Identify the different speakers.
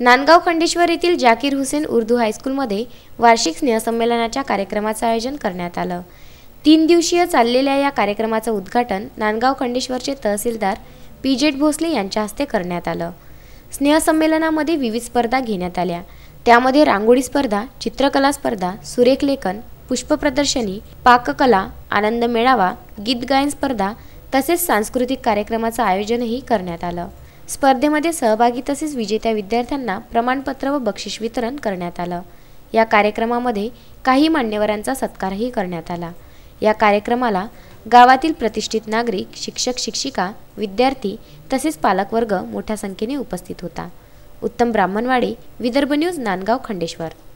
Speaker 1: नांदगाव खंडेश्वर येथील जाकीर हुसेन उर्दू हायस्कूलमध्ये वार्षिक स्नेहसंमेलनाच्या कार्यक्रमाचं आयोजन करण्यात आलं तीन दिवसीय चाललेल्या या कार्यक्रमाचं उद्घाटन नांदगाव खंडेश्वरचे तहसीलदार पी जेट भोसले यांच्या हस्ते करण्यात आलं स्नेहसंमेलनामध्ये विविध स्पर्धा घेण्यात आल्या त्यामध्ये रांगोळी स्पर्धा चित्रकला स्पर्धा सुरेख लेखन पुष्पप्रदर्शनी पाककला आनंद मेळावा गीत गायन स्पर्धा तसेच सांस्कृतिक कार्यक्रमाचं आयोजनही करण्यात आलं स्पर्धेमध्ये सहभागी तसेच विजेत्या विद्यार्थ्यांना प्रमाणपत्र व बक्षीस वितरण करण्यात आलं या कार्यक्रमामध्ये काही मान्यवरांचा सत्कारही करण्यात आला या कार्यक्रमाला गावातील प्रतिष्ठित नागरिक शिक्षक शिक्षिका विद्यार्थी तसेच पालकवर्ग मोठ्या संख्येने उपस्थित होता उत्तम ब्राह्मणवाडे विदर्भ न्यूज नांदगाव खंडेश्वर